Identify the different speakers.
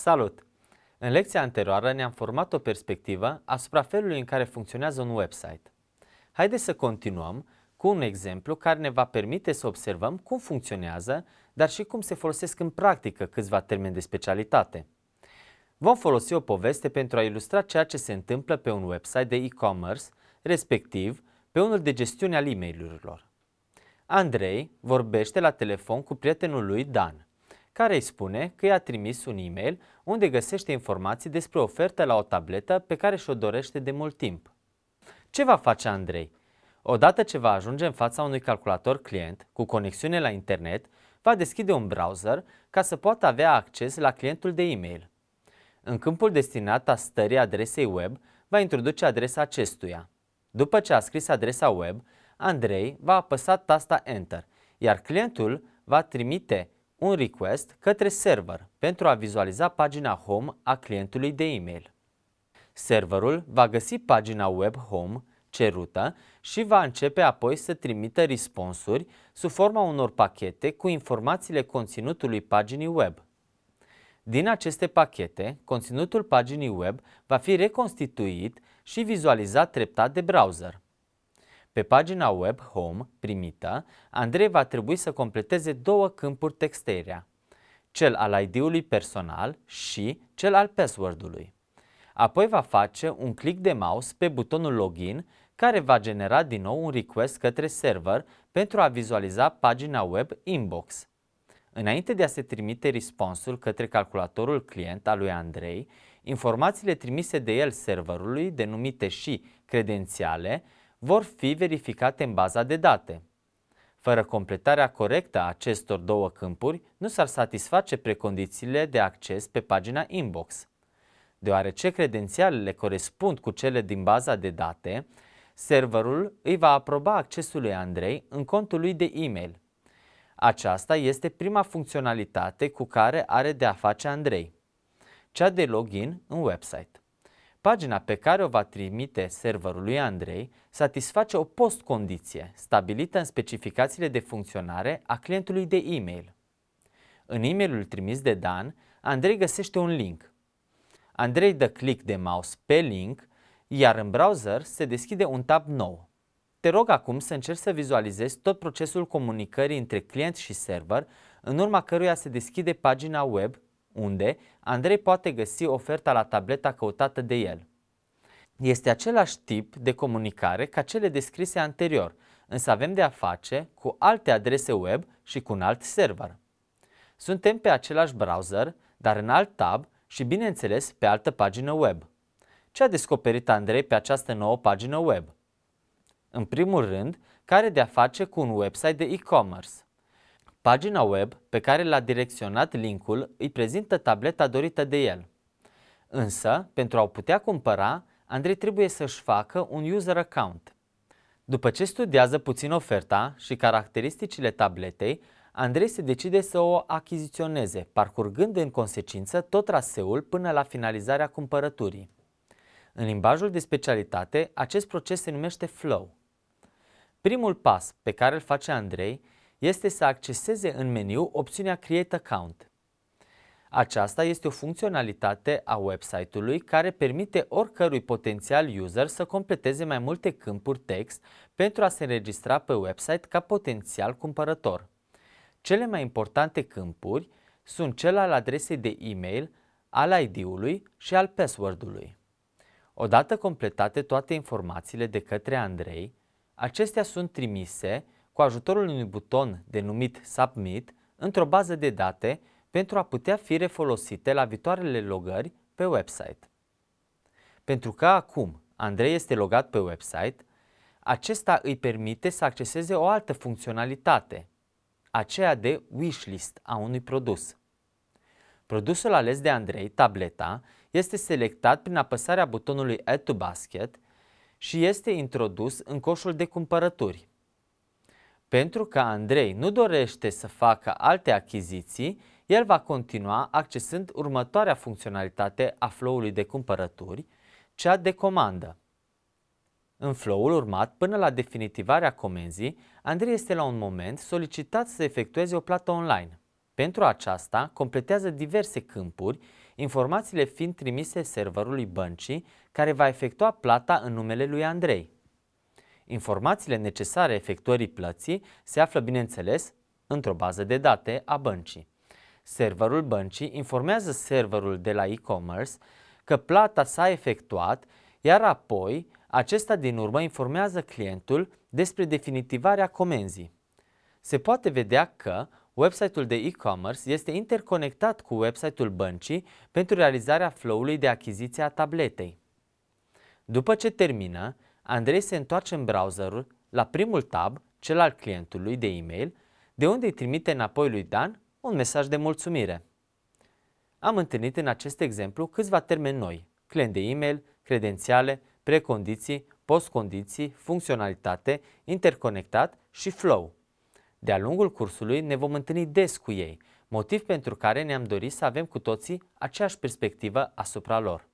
Speaker 1: Salut! În lecția anterioară ne-am format o perspectivă asupra felului în care funcționează un website. Haideți să continuăm cu un exemplu care ne va permite să observăm cum funcționează, dar și cum se folosesc în practică câțiva termeni de specialitate. Vom folosi o poveste pentru a ilustra ceea ce se întâmplă pe un website de e-commerce, respectiv pe unul de gestiune al e urilor Andrei vorbește la telefon cu prietenul lui Dan care îi spune că i-a trimis un e-mail unde găsește informații despre ofertă la o tabletă pe care și-o dorește de mult timp. Ce va face Andrei? Odată ce va ajunge în fața unui calculator client cu conexiune la internet, va deschide un browser ca să poată avea acces la clientul de e-mail. În câmpul destinat a stării adresei web, va introduce adresa acestuia. După ce a scris adresa web, Andrei va apăsa tasta Enter, iar clientul va trimite un request către server pentru a vizualiza pagina Home a clientului de e-mail. Serverul va găsi pagina web Home cerută și va începe apoi să trimită răspunsuri sub forma unor pachete cu informațiile conținutului paginii web. Din aceste pachete, conținutul paginii web va fi reconstituit și vizualizat treptat de browser. Pe pagina web Home primită, Andrei va trebui să completeze două câmpuri texteria, cel al ID-ului personal și cel al password-ului. Apoi va face un click de mouse pe butonul Login, care va genera din nou un request către server pentru a vizualiza pagina web Inbox. Înainte de a se trimite responsul către calculatorul client al lui Andrei, informațiile trimise de el serverului, denumite și credențiale, vor fi verificate în baza de date. Fără completarea corectă a acestor două câmpuri, nu s-ar satisface precondițiile de acces pe pagina inbox. Deoarece credențialele corespund cu cele din baza de date, serverul îi va aproba accesul lui Andrei în contul lui de e-mail. Aceasta este prima funcționalitate cu care are de a face Andrei, cea de login în website. Pagina pe care o va trimite serverul lui Andrei satisface o postcondiție stabilită în specificațiile de funcționare a clientului de e-mail. În e-mailul trimis de Dan, Andrei găsește un link. Andrei dă click de mouse pe link, iar în browser se deschide un tab nou. Te rog acum să încerci să vizualizezi tot procesul comunicării între client și server, în urma căruia se deschide pagina web unde Andrei poate găsi oferta la tableta căutată de el. Este același tip de comunicare ca cele descrise anterior, însă avem de a face cu alte adrese web și cu un alt server. Suntem pe același browser, dar în alt tab și, bineînțeles, pe altă pagină web. Ce a descoperit Andrei pe această nouă pagină web? În primul rând, care de a face cu un website de e-commerce. Pagina web pe care l-a direcționat linkul îi prezintă tableta dorită de el. Însă, pentru a o putea cumpăra, Andrei trebuie să-și facă un user account. După ce studiază puțin oferta și caracteristicile tabletei, Andrei se decide să o achiziționeze, parcurgând în consecință tot traseul până la finalizarea cumpărăturii. În limbajul de specialitate, acest proces se numește flow. Primul pas pe care îl face Andrei este să acceseze în meniu opțiunea Create Account. Aceasta este o funcționalitate a website-ului care permite oricărui potențial user să completeze mai multe câmpuri text pentru a se înregistra pe website ca potențial cumpărător. Cele mai importante câmpuri sunt cel al adresei de e-mail, al ID-ului și al password-ului. Odată completate toate informațiile de către Andrei, acestea sunt trimise cu ajutorul unui buton denumit Submit într-o bază de date pentru a putea fi refolosite la viitoarele logări pe website. Pentru că acum Andrei este logat pe website, acesta îi permite să acceseze o altă funcționalitate, aceea de wishlist a unui produs. Produsul ales de Andrei, tableta, este selectat prin apăsarea butonului Add to Basket și este introdus în coșul de cumpărături. Pentru că Andrei nu dorește să facă alte achiziții, el va continua accesând următoarea funcționalitate a flow-ului de cumpărături, cea de comandă. În flow-ul urmat până la definitivarea comenzii, Andrei este la un moment solicitat să efectueze o plată online. Pentru aceasta, completează diverse câmpuri, informațiile fiind trimise serverului băncii, care va efectua plata în numele lui Andrei. Informațiile necesare efectuării plății se află, bineînțeles, într-o bază de date a băncii. Serverul băncii informează serverul de la e-commerce că plata s-a efectuat, iar apoi acesta din urmă informează clientul despre definitivarea comenzii. Se poate vedea că website-ul de e-commerce este interconectat cu website-ul băncii pentru realizarea flow-ului de achiziție a tabletei. După ce termină, Andrei se întoarce în browserul la primul tab, cel al clientului de e-mail, de unde îi trimite înapoi lui Dan un mesaj de mulțumire. Am întâlnit în acest exemplu câțiva termeni noi, client de e-mail, credențiale, precondiții, postcondiții, funcționalitate, interconectat și flow. De-a lungul cursului ne vom întâlni des cu ei, motiv pentru care ne-am dorit să avem cu toții aceeași perspectivă asupra lor.